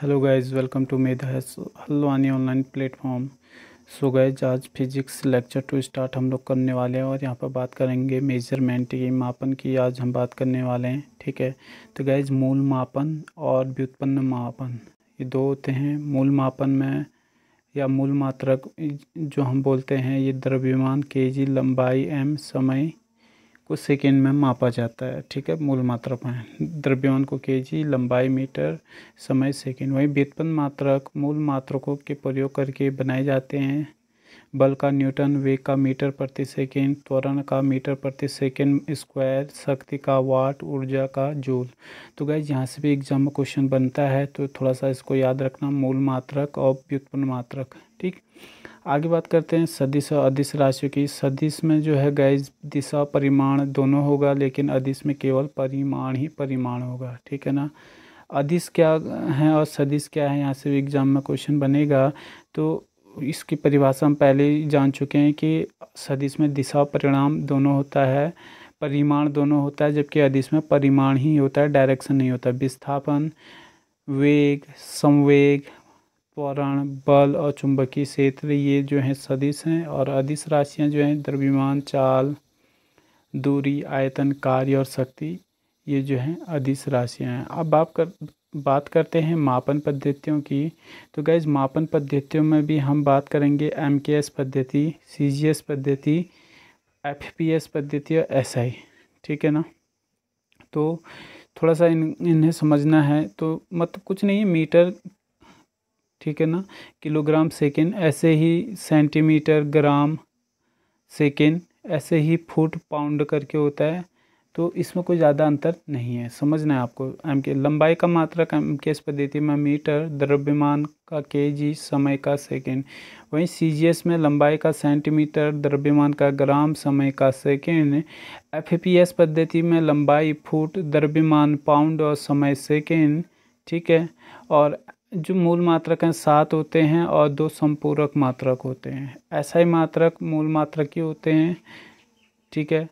hello guys welcome to Medha Haldwani online platform so guys आज physics lecture to start हम लोग करने वाले हैं और यहाँ पर बात करेंगे मेजरमेंट की मापन की आज हम बात करने वाले हैं ठीक है तो गाइज मूल मापन और व्युत्पन्न मापन ये दो होते हैं मूल मापन में या मूल मात्रक जो हम बोलते हैं ये द्रव्यमान के जी लंबाई एम समय को सेकेंड में मापा जाता है ठीक है मूल मात्रा पर द्रव्यमान को केजी लंबाई मीटर समय सेकेंड वहीं व्युत्पन्न मात्रक मूल मात्रकों के प्रयोग करके बनाए जाते हैं बल का न्यूटन वेग का मीटर प्रति सेकेंड त्वरण का मीटर प्रति सेकेंड स्क्वायर शक्ति का वाट ऊर्जा का जूल तो गैज यहाँ से भी एग्जाम में क्वेश्चन बनता है तो थोड़ा सा इसको याद रखना मूल मात्रक और व्युत्पन्न मात्रक ठीक आगे बात करते हैं सदिश और अधिस राशियों की सदिश में जो है गैस दिशा परिमाण दोनों होगा लेकिन अधिस में केवल परिमाण ही परिमाण होगा ठीक है ना अधिस क्या है और सदिश क्या है यहाँ से भी एग्ज़ाम में क्वेश्चन बनेगा तो इसकी परिभाषा हम पहले ही जान चुके हैं कि सदिश में दिशा परिणाम दोनों होता है परिमाण दोनों होता है जबकि अधिस में परिमाण ही होता है डायरेक्शन नहीं होता विस्थापन वेग संवेग त्वरण बल और चुंबकीय क्षेत्र ये जो हैं सदिश हैं और अदिश राशियाँ जो हैं द्रव्यमान चाल दूरी आयतन कार्य और शक्ति ये जो हैं अदिश राशियाँ हैं अब आप कर बात करते हैं मापन पद्धतियों की तो गैज़ मापन पद्धतियों में भी हम बात करेंगे एम के एस पद्धति सी जी एस पद्धति एफ पी एस पद्धति और एस आई ठीक है ना तो थोड़ा सा इन इन्हें समझना है तो मतलब कुछ नहीं है मीटर ठीक है ना किलोग्राम सेकेंड ऐसे ही सेंटीमीटर ग्राम सेकेंड ऐसे ही फुट पाउंड करके होता है तो इसमें कोई ज़्यादा अंतर नहीं है समझना है आपको एम के लंबाई का मात्रक एम के एस पर देती है मीटर द्रव्यमान का के जी समय का सेकेंड वहीं सी जी एस में लंबाई का सेंटीमीटर द्रव्यमान का ग्राम समय का सेकेंड एफ पी एस पद्धति में लंबाई फुट द्रव्यमान पाउंड और समय सेकेंड ठीक है और जो मूल मात्रक हैं सात होते हैं और दो संपूरक मात्रक होते हैं ऐसा ही मात्रक मूल मात्रक ही होते हैं ठीक है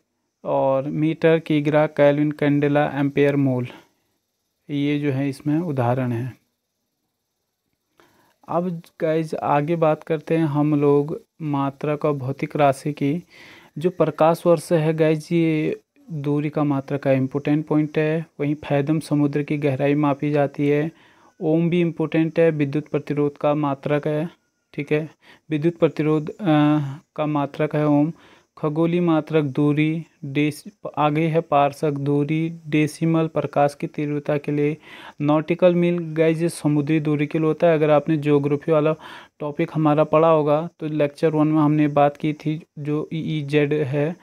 और मीटर कीगरा कैलविन कैंडेला एम्पेयर मोल ये जो है इसमें उदाहरण है अब गाइज आगे बात करते हैं हम लोग मात्रक और भौतिक राशि की जो प्रकाश वर्ष है गाइज ये दूरी का मात्रक का इम्पोर्टेंट पॉइंट है वहीं फैदम समुद्र की गहराई मापी जाती है ओम भी इम्पोर्टेंट है विद्युत प्रतिरोध का मात्रक है ठीक है विद्युत प्रतिरोध का मात्रक है ओम खगोली मात्रक दूरी डेस आगे है पार्षक दूरी डेसिमल प्रकाश की तीव्रता के लिए नॉटिकल मील गैज समुद्री दूरी के लिए होता है अगर आपने ज्योग्राफी वाला टॉपिक हमारा पढ़ा होगा तो लेक्चर वन में हमने बात की थी जो ई e जेड e है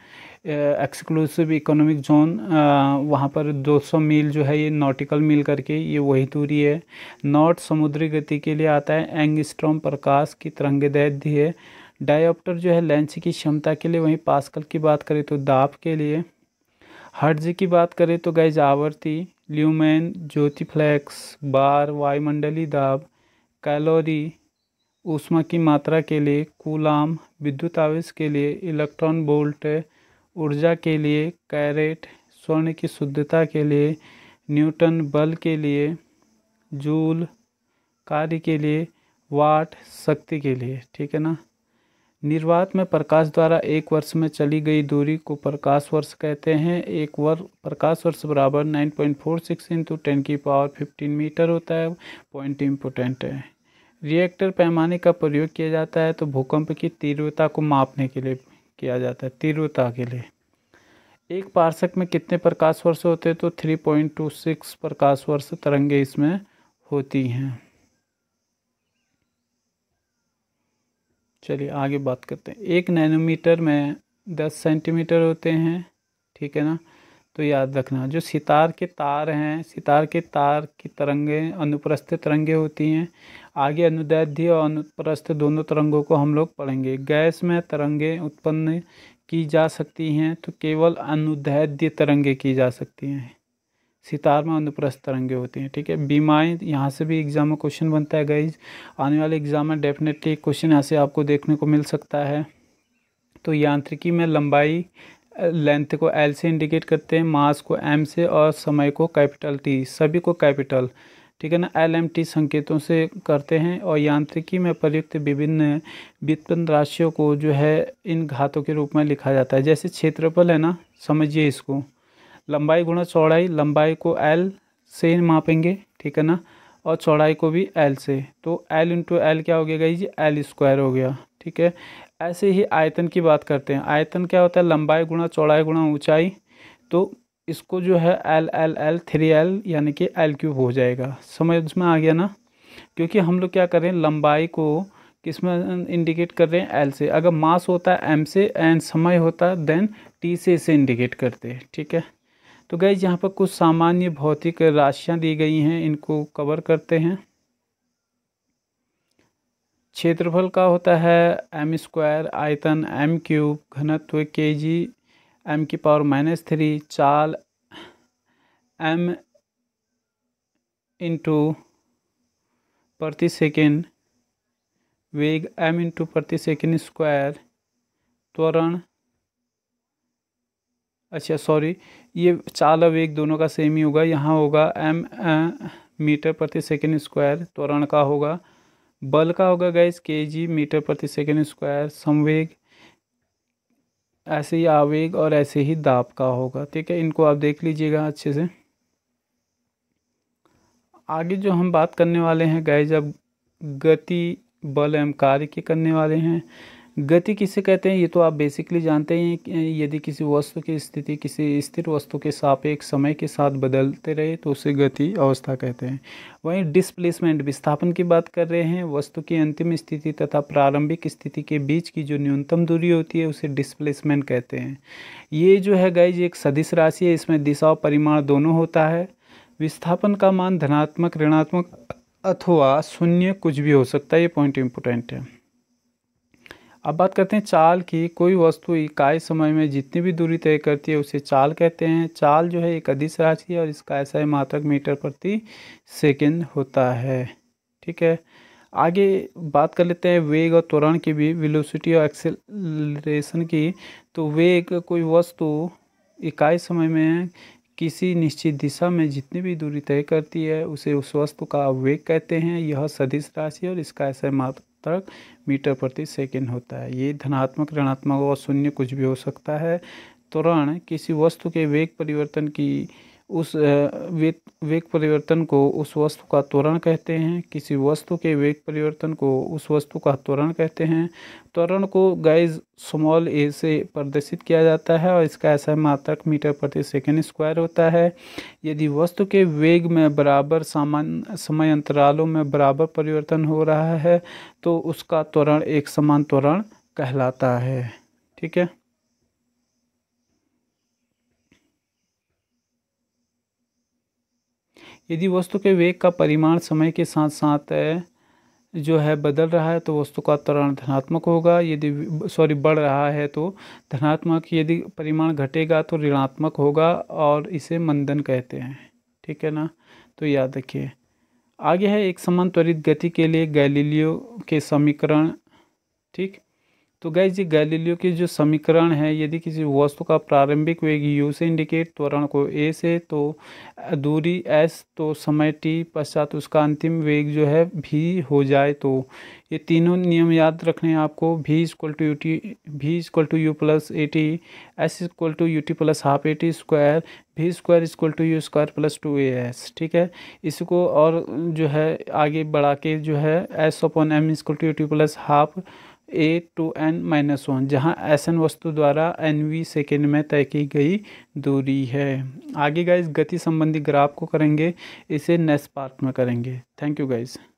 एक्सक्लूसिव इकोनॉमिक जोन वहाँ पर 200 मील जो है ये नॉटिकल मील करके ये वही दूरी है नॉर्थ समुद्री गति के लिए आता है एंगस्ट्रॉम प्रकाश की तिरंगे दैध्य है डायोप्टर जो है लेंस की क्षमता के लिए वहीं पास्कल की बात करें तो दाप के लिए हर्ज की बात करें तो गैज आवर्ती ल्यूमेन ज्योतिफ्लैक्स बार वायुमंडली दाब कैलोरी उष्मा की मात्रा के लिए कूलाम विद्युत आवेश के लिए इलेक्ट्रॉन बोल्ट ऊर्जा के लिए कैरेट स्वर्ण की शुद्धता के लिए न्यूटन बल के लिए जूल कार्य के लिए वाट शक्ति के लिए ठीक है ना निर्वात में प्रकाश द्वारा एक वर्ष में चली गई दूरी को प्रकाश वर्ष कहते हैं एक वर्ष प्रकाश वर्ष बराबर nine point four six into ten की पावर फिफ्टीन मीटर होता है पॉइंट इम्पोर्टेंट है रिएक्टर पैमाने का प्रयोग किया जाता है तो भूकंप की तीव्रता को मापने के लिए किया जाता है तीव्रता के लिए एक पार्सक में कितने प्रकाश वर्ष होते हैं तो थ्री पॉइंट टू सिक्स प्रकाश वर्ष तरंगे इसमें होती हैं चलिए आगे बात करते हैं एक नैनोमीटर में दस सेंटीमीटर होते हैं ठीक है ना तो याद रखना जो सितार के तार हैं सितार के तार की तरंगे अनुप्रस्थ तरंगे होती हैं आगे अनुदैध्य और अनुप्रस्थ दोनों तरंगों को हम लोग पढ़ेंगे गैस में तरंगे उत्पन्न की जा सकती हैं तो केवल अनुदैध्य तरंगे की जा सकती हैं सितार में अनुप्रस्थ तरंगे होती हैं ठीक है बीमाएँ यहाँ से भी एग्ज़ाम में क्वेश्चन बनता है गाइज आने वाले एग्ज़ाम में डेफिनेटली क्वेश्चन यहाँ से आपको देखने को मिल सकता है तो यांत्रिकी में लंबाई लेंथ को एल से इंडिकेट करते हैं मास को एम से और समय को कैपिटल टी सभी को कैपिटल ठीक है ना एल एम टी संकेतों से करते हैं और यांत्रिकी में प्रयुक्त विभिन्न वित्पन्न राशियों को जो है इन घातों के रूप में लिखा जाता है जैसे क्षेत्रफल है ना समझिए इसको लंबाई गुणा चौड़ाई लंबाई को एल से मापेंगे ठीक है ना और चौड़ाई को भी एल से तो एल इंटू एल क्या हो गया जी एल स्क्वायर हो गया ठीक है ऐसे ही आयतन की बात करते हैं आयतन क्या होता है लंबाई गुणा चौड़ाई गुणा ऊंचाई तो इसको जो है L L L three L यानी कि एल क्यूब हो जाएगा समझ में आ गया ना क्योंकि हम लोग क्या कर रहे हैं लंबाई को किस में इंडिकेट कर रहे हैं एल से अगर मास होता है एम से एंड समय होता है देन टी से इसे इंडिकेट करते हैं ठीक है तो गई यहाँ पर कुछ सामान्य भौतिक राशियाँ दी गई हैं इनको कवर करते हैं क्षेत्रफल का होता है एम स्क्वायर आयतन एम क्यूब घनत्व के जी एम की पावर माइनस थ्री चाल एम इंटू प्रति सेकेंड वेग एम इंटू प्रति सेकेंड स्क्वायर त्वरण अच्छा सॉरी ये चाल और वेग दोनों का सेम ही होगा यहाँ होगा एम मीटर प्रति सेकेंड स्क्वायर त्वरण का होगा बल का होगा गैस के जी मीटर प्रति सेकेंड स्क्वायर संवेग ऐसे ही आवेग और ऐसे ही दाब का होगा ठीक है इनको आप देख लीजिएगा अच्छे से आगे जो हम बात करने वाले हैं गैस अब गति बल एवं कार्य के करने वाले हैं गति किसे कहते हैं ये तो आप बेसिकली जानते हैं यदि किसी वस्तु की स्थिति किसी स्थिर वस्तु के सापेक्ष समय के साथ बदलते रहे तो उसे गति अवस्था कहते हैं वहीं डिस्प्लेसमेंट विस्थापन की बात कर रहे हैं वस्तु की अंतिम स्थिति तथा प्रारंभिक स्थिति के बीच की जो न्यूनतम दूरी होती है उसे डिस्प्लेसमेंट कहते हैं ये जो है गाइज एक सदिश राशि है इसमें दिशा और परिमाण दोनों होता है विस्थापन का मान धनात्मक ऋणात्मक अथवा शून्य कुछ भी हो सकता है ये पॉइंट इम्पोर्टेंट है अब बात करते हैं चाल की कोई वस्तु इकाई समय में जितनी भी दूरी तय करती है उसे चाल कहते हैं चाल जो है एक अधिस राशि है और इसका ऐसा ही मात्रक मीटर प्रति सेकेंड होता है ठीक है आगे बात कर लेते हैं वेग और त्वरण की भी वेलोसिटी और एक्सेलरेशन की तो वेग कोई वस्तु इकाई समय में किसी निश्चित दिशा में जितनी भी दूरी तय करती है उसे उस वस्तु का अवेग कहते हैं यह सदिश राशि और इसका ऐसा मात्रक मीटर प्रति सेकेंड होता है ये धनात्मक ऋणात्मक और शून्य कुछ भी हो सकता है त्वरण किसी वस्तु के वेग परिवर्तन की उस वेग वेग परिवर्तन को उस वस्तु का त्वरण कहते हैं किसी वस्तु के वेग परिवर्तन को उस वस्तु का त्वरण कहते हैं त्वरण को गाइज स्मॉल ए से प्रदर्शित किया जाता है और इसका ऐसा मात्रक मीटर प्रति सेकेंड स्क्वायर होता है यदि वस्तु के वेग में बराबर सामान्य समय अंतरालों में बराबर परिवर्तन हो रहा है तो उसका त्वरण एक समान त्वरण कहलाता है ठीक है यदि वस्तु के वेग का परिमाण समय के साथ साथ जो है बदल रहा है तो वस्तु का त्वरण धनात्मक होगा यदि सॉरी बढ़ रहा है तो धनात्मक यदि परिमाण घटेगा तो ऋणात्मक होगा और इसे मंदन कहते हैं ठीक है ना तो याद रखिए आगे है एक समान त्वरित गति के लिए गैलीलियो के समीकरण ठीक तो गई ये गैलीलियो के जो समीकरण है यदि किसी वस्तु का प्रारंभिक वेग यू से इंडिकेट त्वरण को ए से तो दूरी एस तो समय टी पश्चात उसका अंतिम वेग जो है भी हो जाए तो ये तीनों नियम याद रखने हैं आपको भी equal to u t v equal to u plus a t s equal to u t plus half a t square v square equal to u square plus two a s ठीक है इसको और जो है आगे बढ़ा के जो है s upon m equal to u t plus half a two n minus one जहाँ एस एन वस्तु द्वारा एन वी सेकेंड में तय की गई दूरी है आगे गाइज गति संबंधी ग्राफ को करेंगे इसे नेक्स्ट पार्ट में करेंगे थैंक यू गाइज़